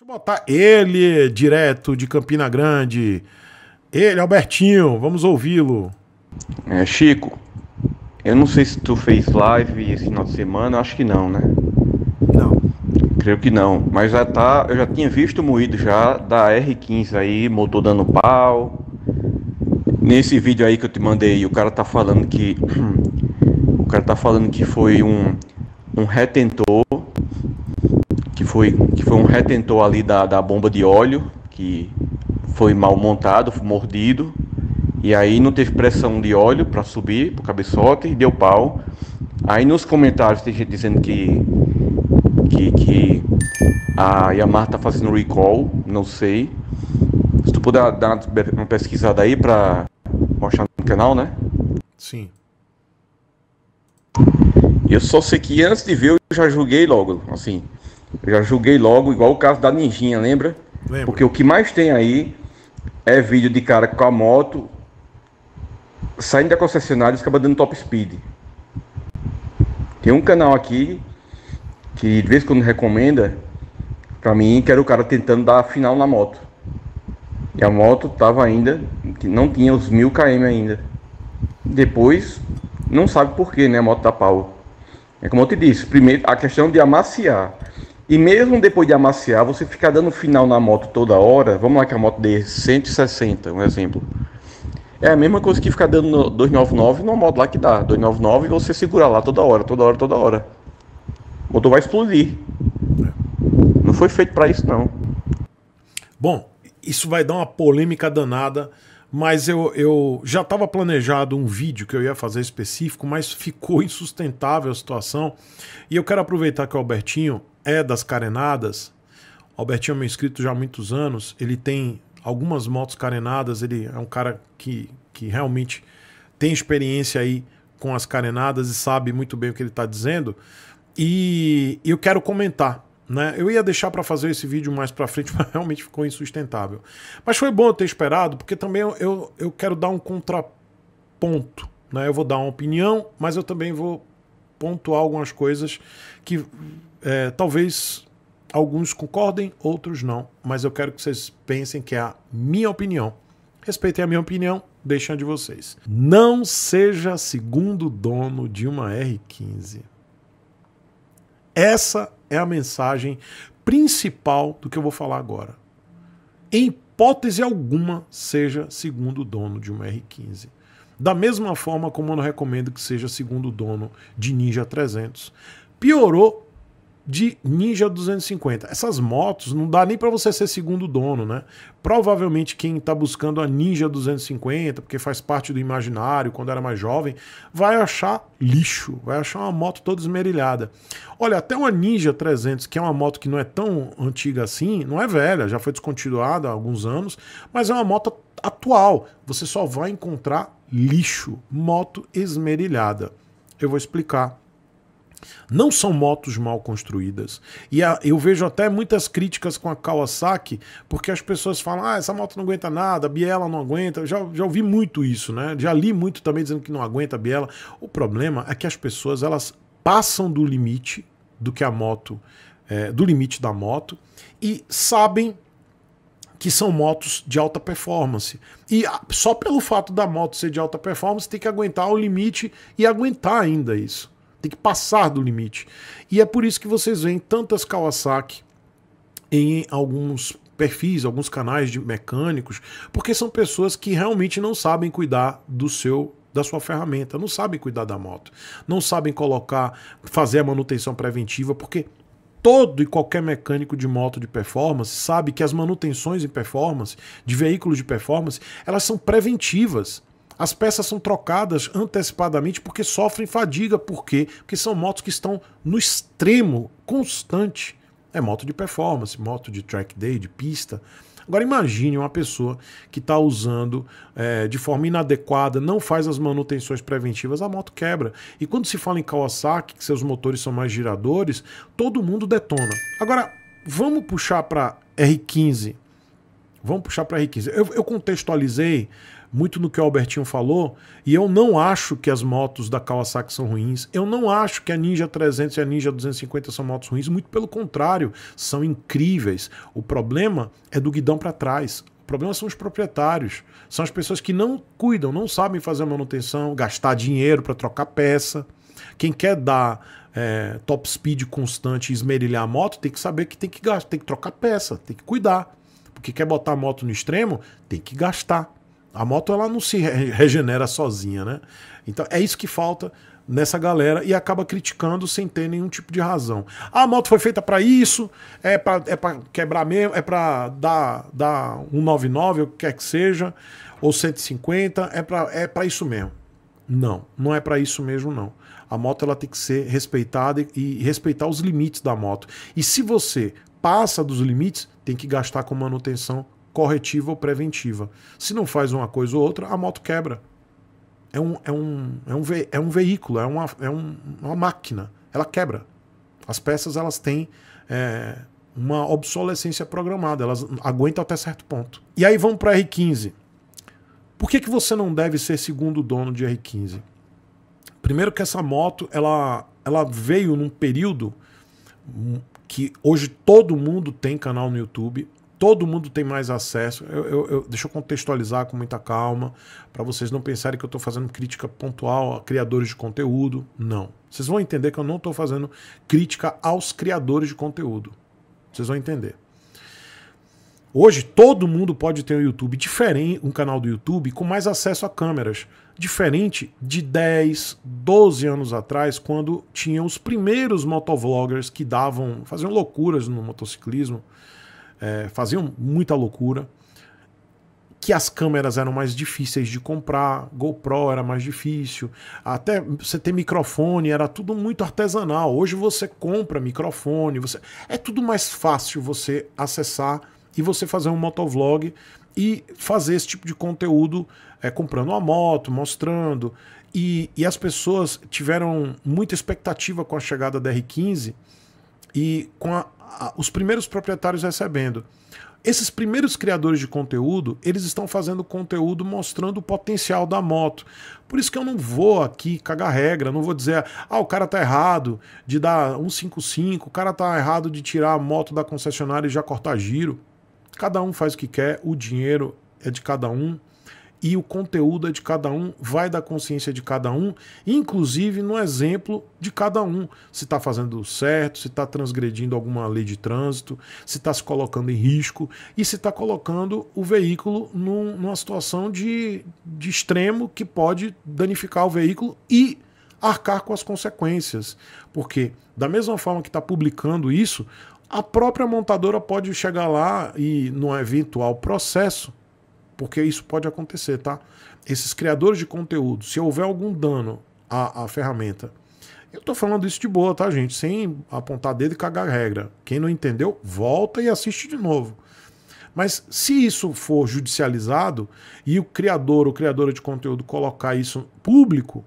Deixa eu botar ele direto de Campina Grande. Ele, Albertinho, vamos ouvi-lo. É, Chico, eu não sei se tu fez live esse final de semana, acho que não, né? Não. Creio que não, mas já tá, eu já tinha visto moído já da R15 aí, motor dando pau. Nesse vídeo aí que eu te mandei, o cara tá falando que o cara tá falando que foi um um retentor que foi, que foi um retentor ali da, da bomba de óleo, que foi mal montado, mordido, e aí não teve pressão de óleo para subir para o cabeçote e deu pau. Aí nos comentários tem gente dizendo que, que, que a Yamaha está fazendo recall, não sei. Se tu puder dar uma pesquisada aí para mostrar no canal, né? Sim. Eu só sei que antes de ver eu já julguei logo, assim. Eu já julguei logo, igual o caso da Ninjinha, lembra? Lembro. Porque o que mais tem aí é vídeo de cara com a moto saindo da concessionária e acaba dando top speed. Tem um canal aqui que de vez em quando recomenda pra mim, que era o cara tentando dar final na moto. E a moto tava ainda, não tinha os 1000 km ainda. Depois, não sabe por que, né? A moto tá pau. É como eu te disse, primeiro a questão de amaciar. E mesmo depois de amaciar, você ficar dando final na moto toda hora, vamos lá que a moto dê 160, um exemplo. É a mesma coisa que ficar dando 299 no modo lá que dá. 299 e você segura lá toda hora, toda hora, toda hora. O motor vai explodir. Não foi feito para isso, não. Bom, isso vai dar uma polêmica danada, mas eu, eu já estava planejado um vídeo que eu ia fazer específico, mas ficou insustentável a situação. E eu quero aproveitar que o Albertinho é das carenadas. O Albertinho é meu inscrito já há muitos anos. Ele tem algumas motos carenadas. Ele é um cara que, que realmente tem experiência aí com as carenadas e sabe muito bem o que ele está dizendo. E eu quero comentar. Né? Eu ia deixar para fazer esse vídeo mais para frente, mas realmente ficou insustentável. Mas foi bom eu ter esperado, porque também eu, eu, eu quero dar um contraponto. Né? Eu vou dar uma opinião, mas eu também vou pontuar algumas coisas que é, talvez alguns concordem, outros não, mas eu quero que vocês pensem que é a minha opinião. Respeitem a minha opinião, deixem a de vocês. Não seja segundo dono de uma R15. Essa é a mensagem principal do que eu vou falar agora. Em hipótese alguma, seja segundo dono de uma R15. Da mesma forma como eu não recomendo que seja segundo dono de Ninja 300. Piorou, de Ninja 250. Essas motos não dá nem para você ser segundo dono, né? Provavelmente quem está buscando a Ninja 250, porque faz parte do imaginário quando era mais jovem, vai achar lixo, vai achar uma moto toda esmerilhada. Olha, até uma Ninja 300, que é uma moto que não é tão antiga assim, não é velha, já foi descontinuada há alguns anos, mas é uma moto atual. Você só vai encontrar lixo, moto esmerilhada. Eu vou explicar não são motos mal construídas. E a, eu vejo até muitas críticas com a Kawasaki, porque as pessoas falam: ah, essa moto não aguenta nada, a biela não aguenta. Já, já ouvi muito isso, né? Já li muito também dizendo que não aguenta a biela. O problema é que as pessoas elas passam do limite do que a moto, é, do limite da moto, e sabem que são motos de alta performance. E só pelo fato da moto ser de alta performance, tem que aguentar o limite e aguentar ainda isso. Tem que passar do limite. E é por isso que vocês veem tantas Kawasaki em alguns perfis, alguns canais de mecânicos, porque são pessoas que realmente não sabem cuidar do seu da sua ferramenta, não sabem cuidar da moto, não sabem colocar, fazer a manutenção preventiva, porque todo e qualquer mecânico de moto de performance sabe que as manutenções em performance, de veículos de performance, elas são preventivas. As peças são trocadas antecipadamente porque sofrem fadiga. Por quê? Porque são motos que estão no extremo constante. É moto de performance, moto de track day, de pista. Agora imagine uma pessoa que está usando é, de forma inadequada, não faz as manutenções preventivas, a moto quebra. E quando se fala em Kawasaki, que seus motores são mais giradores, todo mundo detona. Agora, vamos puxar para R15. Vamos puxar para R15. Eu, eu contextualizei muito no que o Albertinho falou, e eu não acho que as motos da Kawasaki são ruins, eu não acho que a Ninja 300 e a Ninja 250 são motos ruins, muito pelo contrário, são incríveis. O problema é do guidão para trás. O problema são os proprietários, são as pessoas que não cuidam, não sabem fazer a manutenção, gastar dinheiro para trocar peça. Quem quer dar é, top speed constante e esmerilhar a moto, tem que saber que tem que gastar, tem que trocar peça, tem que cuidar. Porque quer botar a moto no extremo, tem que gastar. A moto ela não se regenera sozinha, né? Então é isso que falta nessa galera e acaba criticando sem ter nenhum tipo de razão. a moto foi feita para isso, é para é quebrar mesmo, é para dar, dar 199, o que quer que seja, ou 150, é para é para isso mesmo. Não, não é para isso mesmo não. A moto ela tem que ser respeitada e, e respeitar os limites da moto. E se você passa dos limites, tem que gastar com manutenção corretiva ou preventiva. Se não faz uma coisa ou outra, a moto quebra. É um, é um, é um, ve é um veículo, é, uma, é um, uma máquina. Ela quebra. As peças elas têm é, uma obsolescência programada, elas aguentam até certo ponto. E aí vamos para R15. Por que, que você não deve ser segundo dono de R15? Primeiro que essa moto ela, ela veio num período hum, que hoje todo mundo tem canal no YouTube, todo mundo tem mais acesso. Eu, eu, eu, deixa eu contextualizar com muita calma, para vocês não pensarem que eu estou fazendo crítica pontual a criadores de conteúdo. Não. Vocês vão entender que eu não estou fazendo crítica aos criadores de conteúdo. Vocês vão entender. Hoje todo mundo pode ter um YouTube diferente, um canal do YouTube com mais acesso a câmeras, diferente de 10, 12 anos atrás, quando tinham os primeiros motovloggers que davam, faziam loucuras no motociclismo é, faziam muita loucura, que as câmeras eram mais difíceis de comprar, GoPro era mais difícil, até você ter microfone era tudo muito artesanal. Hoje você compra microfone, você é tudo mais fácil você acessar e você fazer um motovlog e fazer esse tipo de conteúdo é, comprando uma moto, mostrando. E, e as pessoas tiveram muita expectativa com a chegada da R15 e com a, a, os primeiros proprietários recebendo. Esses primeiros criadores de conteúdo, eles estão fazendo conteúdo mostrando o potencial da moto. Por isso que eu não vou aqui cagar regra, não vou dizer, ah, o cara tá errado de dar 155, o cara tá errado de tirar a moto da concessionária e já cortar giro. Cada um faz o que quer, o dinheiro é de cada um, e o conteúdo é de cada um, vai da consciência de cada um, inclusive no exemplo de cada um. Se está fazendo certo, se está transgredindo alguma lei de trânsito, se está se colocando em risco e se está colocando o veículo num, numa situação de, de extremo que pode danificar o veículo e arcar com as consequências. Porque, da mesma forma que está publicando isso, a própria montadora pode chegar lá e, num eventual processo, porque isso pode acontecer, tá? Esses criadores de conteúdo, se houver algum dano à, à ferramenta, eu tô falando isso de boa, tá, gente? Sem apontar dedo e cagar regra. Quem não entendeu, volta e assiste de novo. Mas se isso for judicializado e o criador ou criadora de conteúdo colocar isso público,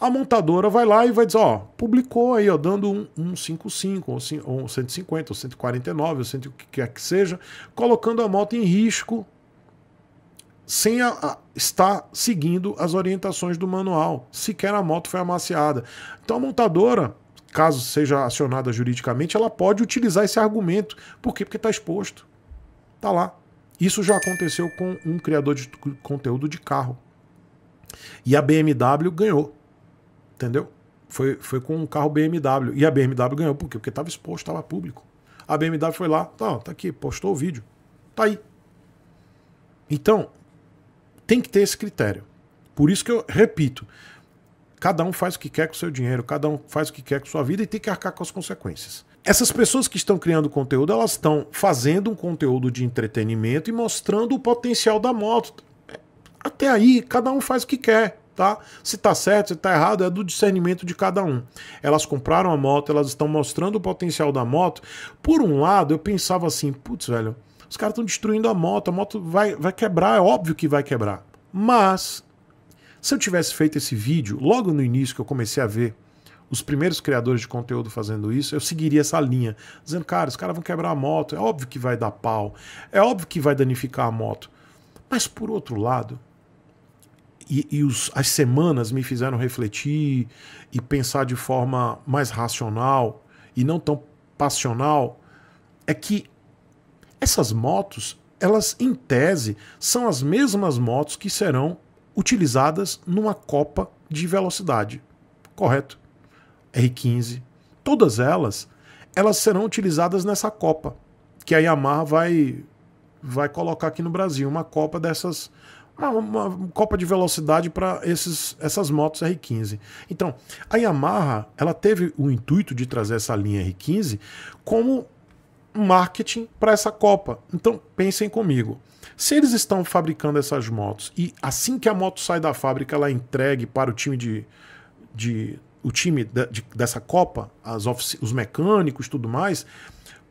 a montadora vai lá e vai dizer, ó, publicou aí, ó, dando um, um 55, ou, ou 150, ou 149, ou 100, o que quer que seja, colocando a moto em risco sem a, a, estar seguindo as orientações do manual. Sequer a moto foi amaciada. Então a montadora, caso seja acionada juridicamente, ela pode utilizar esse argumento. Por quê? Porque está exposto. Está lá. Isso já aconteceu com um criador de conteúdo de carro. E a BMW ganhou. Entendeu? Foi, foi com um carro BMW. E a BMW ganhou. Por quê? Porque estava exposto, estava público. A BMW foi lá, tá, tá aqui, postou o vídeo. Tá aí. Então, tem que ter esse critério. Por isso que eu repito, cada um faz o que quer com o seu dinheiro, cada um faz o que quer com a sua vida e tem que arcar com as consequências. Essas pessoas que estão criando conteúdo, elas estão fazendo um conteúdo de entretenimento e mostrando o potencial da moto. Até aí, cada um faz o que quer, tá? Se tá certo, se tá errado, é do discernimento de cada um. Elas compraram a moto, elas estão mostrando o potencial da moto. Por um lado, eu pensava assim, putz, velho, os caras estão destruindo a moto, a moto vai, vai quebrar, é óbvio que vai quebrar. Mas, se eu tivesse feito esse vídeo logo no início, que eu comecei a ver os primeiros criadores de conteúdo fazendo isso, eu seguiria essa linha, dizendo, cara, os caras vão quebrar a moto, é óbvio que vai dar pau, é óbvio que vai danificar a moto. Mas, por outro lado, e, e os, as semanas me fizeram refletir e pensar de forma mais racional e não tão passional, é que essas motos, elas em tese são as mesmas motos que serão utilizadas numa Copa de velocidade, correto? R15, todas elas, elas serão utilizadas nessa Copa que a Yamaha vai vai colocar aqui no Brasil, uma Copa dessas uma, uma, copa de velocidade para essas motos R15. Então, a Yamaha ela teve o intuito de trazer essa linha R15 como marketing para essa Copa. Então, pensem comigo. Se eles estão fabricando essas motos e assim que a moto sai da fábrica, ela é entregue para o time de. de o time de, de, dessa Copa, as os mecânicos tudo mais,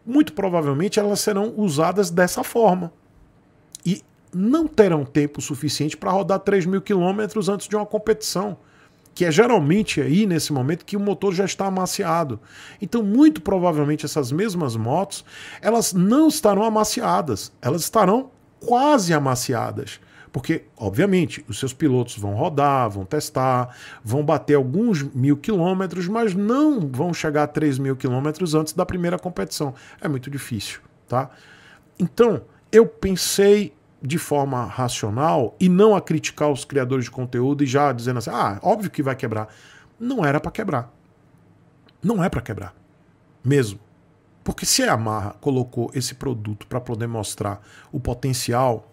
muito provavelmente elas serão usadas dessa forma. E não terão tempo suficiente para rodar 3 mil quilômetros antes de uma competição que é geralmente aí nesse momento que o motor já está amaciado. Então, muito provavelmente essas mesmas motos, elas não estarão amaciadas, elas estarão quase amaciadas. Porque, obviamente, os seus pilotos vão rodar, vão testar, vão bater alguns mil quilômetros, mas não vão chegar a 3 mil quilômetros antes da primeira competição. É muito difícil, tá? Então, eu pensei de forma racional e não a criticar os criadores de conteúdo e já dizendo assim: ah, óbvio que vai quebrar. Não era para quebrar. Não é para quebrar. Mesmo. Porque se a Yamaha colocou esse produto para poder mostrar o potencial,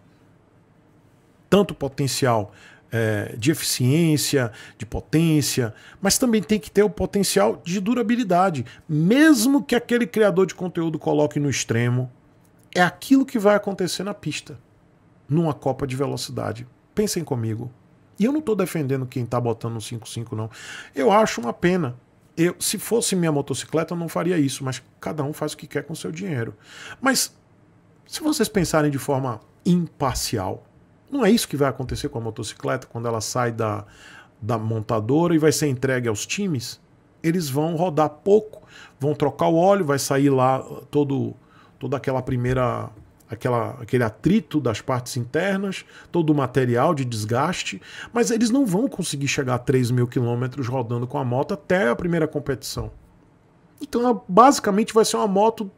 tanto potencial é, de eficiência, de potência, mas também tem que ter o potencial de durabilidade. Mesmo que aquele criador de conteúdo coloque no extremo, é aquilo que vai acontecer na pista numa Copa de Velocidade. Pensem comigo. E eu não estou defendendo quem está botando no 5.5, não. Eu acho uma pena. Eu, se fosse minha motocicleta, eu não faria isso, mas cada um faz o que quer com seu dinheiro. Mas se vocês pensarem de forma imparcial, não é isso que vai acontecer com a motocicleta quando ela sai da, da montadora e vai ser entregue aos times? Eles vão rodar pouco, vão trocar o óleo, vai sair lá todo toda aquela primeira aquela, aquele atrito das partes internas, todo o material de desgaste, mas eles não vão conseguir chegar a 3 mil quilômetros rodando com a moto até a primeira competição. Então, é, basicamente, vai ser uma moto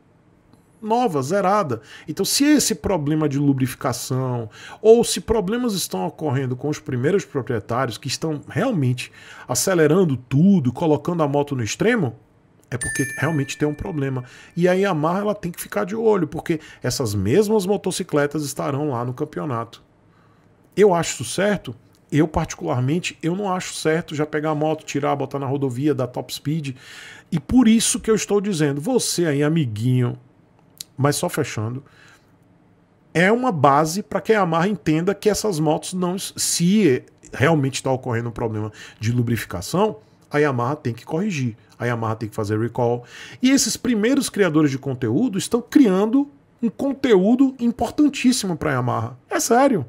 nova, zerada. Então, se esse problema de lubrificação ou se problemas estão ocorrendo com os primeiros proprietários que estão realmente acelerando tudo, colocando a moto no extremo, é porque realmente tem um problema. E a Yamaha ela tem que ficar de olho, porque essas mesmas motocicletas estarão lá no campeonato. Eu acho isso certo? Eu, particularmente, eu não acho certo já pegar a moto, tirar, botar na rodovia, dar top speed. E por isso que eu estou dizendo, você aí, amiguinho, mas só fechando, é uma base para que a Yamaha entenda que essas motos não. Se realmente está ocorrendo um problema de lubrificação, a Yamaha tem que corrigir, a Yamaha tem que fazer recall. E esses primeiros criadores de conteúdo estão criando um conteúdo importantíssimo para a Yamaha. É sério.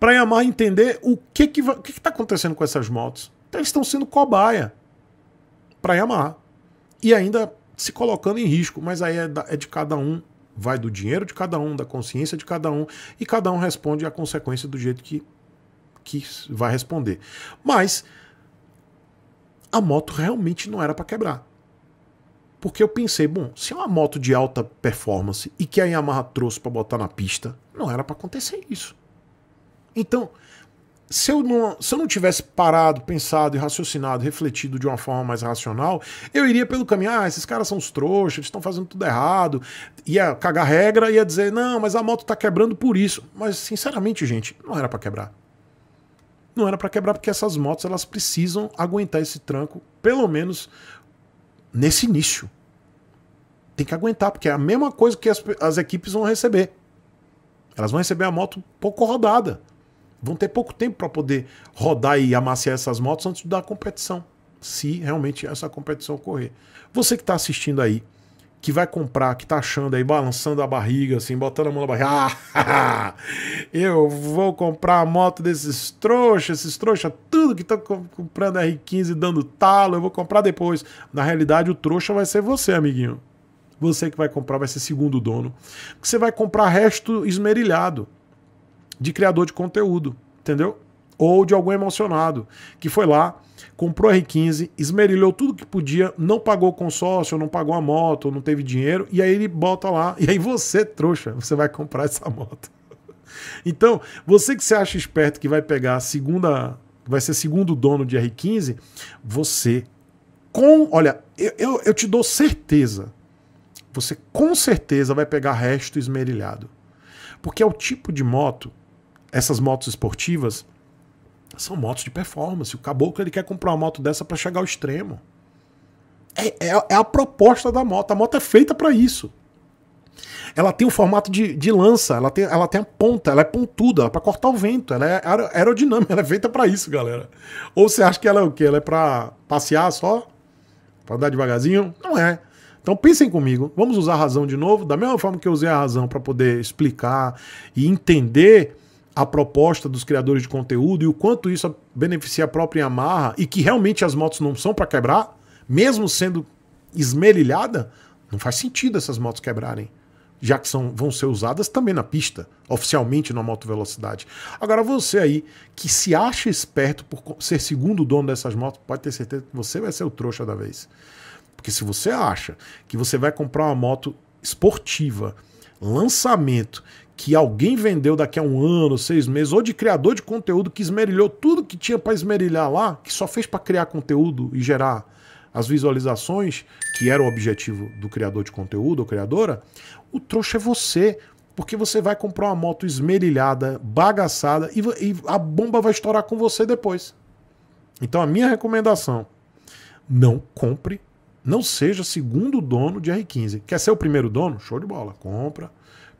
Para a Yamaha entender o que que vai, que está acontecendo com essas motos. Então, eles estão sendo cobaia para a Yamaha e ainda se colocando em risco, mas aí é, da, é de cada um vai do dinheiro de cada um, da consciência de cada um, e cada um responde a consequência do jeito que, que vai responder. Mas a moto realmente não era para quebrar. Porque eu pensei, bom, se é uma moto de alta performance e que a Yamaha trouxe para botar na pista, não era para acontecer isso. Então, se eu, não, se eu não tivesse parado, pensado e raciocinado, refletido de uma forma mais racional, eu iria pelo caminho, ah, esses caras são os trouxas, eles estão fazendo tudo errado, ia cagar regra, ia dizer, não, mas a moto tá quebrando por isso. Mas, sinceramente, gente, não era para quebrar não era para quebrar, porque essas motos elas precisam aguentar esse tranco, pelo menos nesse início. Tem que aguentar, porque é a mesma coisa que as, as equipes vão receber. Elas vão receber a moto pouco rodada. Vão ter pouco tempo para poder rodar e amaciar essas motos antes da competição, se realmente essa competição ocorrer. Você que está assistindo aí, que vai comprar, que tá achando aí, balançando a barriga, assim, botando a mão na barriga. Ah, eu vou comprar a moto desses trouxas, esses trouxas, tudo que estão comprando R15 dando talo, eu vou comprar depois. Na realidade, o trouxa vai ser você, amiguinho. Você que vai comprar, vai ser segundo dono. Porque você vai comprar resto esmerilhado de criador de conteúdo, entendeu? ou de algum emocionado que foi lá, comprou a R15, esmerilhou tudo que podia, não pagou o consórcio, não pagou a moto, não teve dinheiro, e aí ele bota lá, e aí você, trouxa, você vai comprar essa moto. Então, você que se acha esperto que vai pegar a segunda, vai ser segundo dono de R15, você com, olha, eu, eu, eu te dou certeza, você com certeza vai pegar resto esmerilhado. Porque é o tipo de moto, essas motos esportivas, são motos de performance. O caboclo ele quer comprar uma moto dessa para chegar ao extremo. É, é, é, a proposta da moto. A moto é feita para isso. Ela tem o formato de, de lança, ela tem, ela tem a ponta, ela é pontuda, para é pra cortar o vento, ela é aerodinâmica, ela é feita para isso, galera. Ou você acha que ela é o quê? Ela é pra passear só? Pra andar devagarzinho? Não é. Então pensem comigo, vamos usar a razão de novo, da mesma forma que eu usei a razão para poder explicar e entender a proposta dos criadores de conteúdo e o quanto isso beneficia a própria Yamaha e que realmente as motos não são para quebrar, mesmo sendo esmerilhada, não faz sentido essas motos quebrarem, já que são, vão ser usadas também na pista, oficialmente na moto velocidade. Agora você aí que se acha esperto por ser segundo dono dessas motos, pode ter certeza que você vai ser o trouxa da vez. Porque se você acha que você vai comprar uma moto esportiva, lançamento, que alguém vendeu daqui a um ano, seis meses, ou de criador de conteúdo que esmerilhou tudo que tinha para esmerilhar lá, que só fez para criar conteúdo e gerar as visualizações, que era o objetivo do criador de conteúdo ou criadora, o trouxa é você. Porque você vai comprar uma moto esmerilhada, bagaçada, e, e a bomba vai estourar com você depois. Então a minha recomendação: não compre, não seja segundo dono de R15. Quer ser o primeiro dono? Show de bola, compra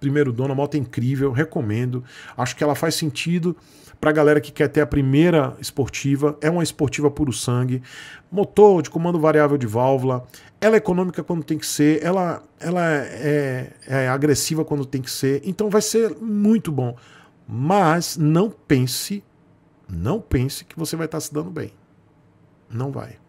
primeiro dono, a moto é incrível, recomendo. Acho que ela faz sentido para a galera que quer ter a primeira esportiva, é uma esportiva puro sangue, motor de comando variável de válvula, ela é econômica quando tem que ser, ela, ela é, é, é agressiva quando tem que ser, então vai ser muito bom. Mas não pense, não pense que você vai estar tá se dando bem. Não vai.